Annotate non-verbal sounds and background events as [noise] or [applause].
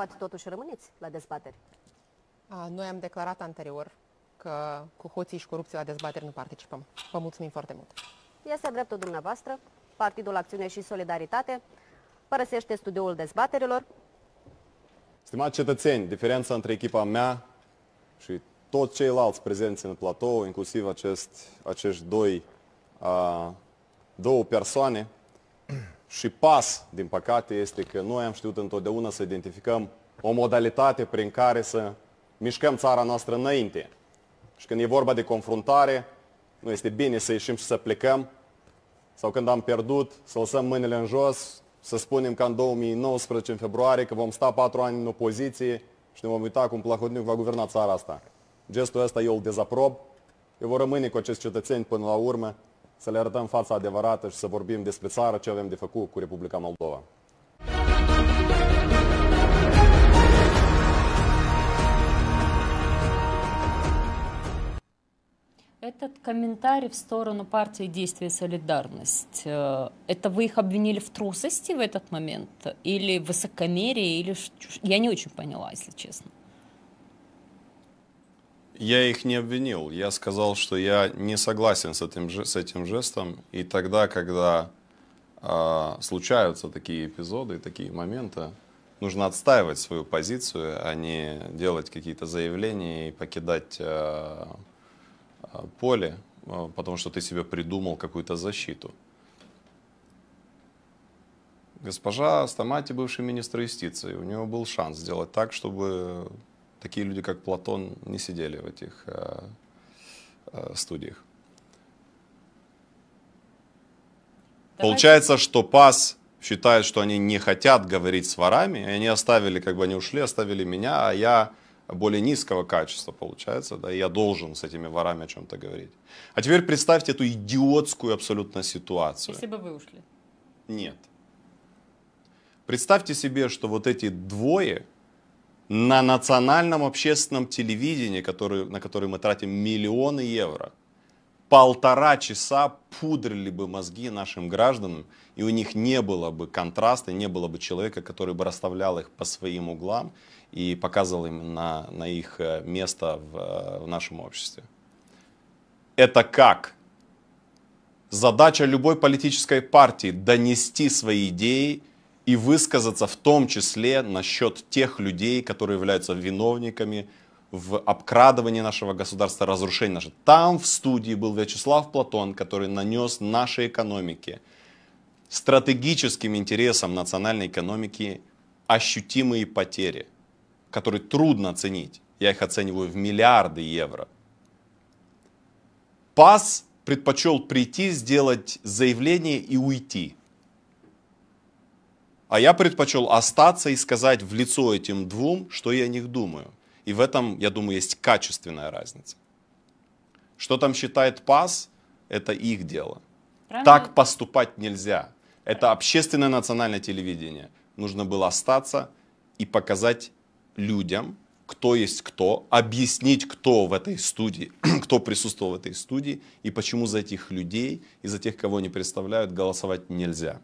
poate totuși rămâneți la dezbateri. Noi am declarat anterior că cu hoții și corupție la dezbateri nu participăm. Vă mulțumim foarte mult. Este dreptul dumneavoastră. Partidul Acțiune și Solidaritate părăsește studioul dezbaterilor. Stimați cetățeni, diferența între echipa mea și toți ceilalți prezenți în platou, inclusiv acest, acești doi, a, două persoane, și pas, din păcate, este că noi am știut întotdeauna să identificăm o modalitate prin care să mișcăm țara noastră înainte. Și când e vorba de confruntare, nu este bine să ieșim și să plecăm, sau când am pierdut, să lăsăm mâinile în jos, să spunem ca în 2019, în februarie, că vom sta patru ani în opoziție și ne vom uita cum Plahotniuc va guverna țara asta. Gestul ăsta eu îl dezaprob, eu vor rămâne cu acest cetățeni până la urmă să le arătăm fața adevărată și să vorbim despre țară, ce avem de făcut cu Republica Moldova. Этот комментарий в сторону партии действия «Солидарность», э, это вы их обвинили в трусости в этот момент? Или в высокомерии? Или... Я не очень поняла, если честно. Я их не обвинил. Я сказал, что я не согласен с этим, с этим жестом. И тогда, когда э, случаются такие эпизоды, такие моменты, нужно отстаивать свою позицию, а не делать какие-то заявления и покидать э, поле, потому что ты себе придумал какую-то защиту. Госпожа Стамати, бывший министр юстиции, у него был шанс сделать так, чтобы такие люди, как Платон, не сидели в этих э, э, студиях. Давайте. Получается, что ПАС считает, что они не хотят говорить с ворами, и они оставили, как бы они ушли, оставили меня, а я более низкого качества, получается, да, и я должен с этими ворами о чем-то говорить. А теперь представьте эту идиотскую абсолютно ситуацию. Если бы вы ушли. Нет. Представьте себе, что вот эти двое, на национальном общественном телевидении, который, на который мы тратим миллионы евро, полтора часа пудрили бы мозги нашим гражданам, и у них не было бы контраста, не было бы человека, который бы расставлял их по своим углам и показывал им на, на их э, место в, э, в нашем обществе. Это как? Задача любой политической партии – донести свои идеи – и высказаться в том числе насчет тех людей, которые являются виновниками в обкрадывании нашего государства, разрушении нашего. Там в студии был Вячеслав Платон, который нанес нашей экономике, стратегическим интересам национальной экономики ощутимые потери, которые трудно оценить. Я их оцениваю в миллиарды евро. ПАС предпочел прийти, сделать заявление и уйти – а я предпочел остаться и сказать в лицо этим двум, что я о них думаю. И в этом, я думаю, есть качественная разница. Что там считает ПАС, это их дело. Правильно? Так поступать нельзя. Это общественное национальное телевидение. Нужно было остаться и показать людям, кто есть кто, объяснить, кто в этой студии, [clears throat] кто присутствовал в этой студии и почему за этих людей и за тех, кого они представляют, голосовать нельзя.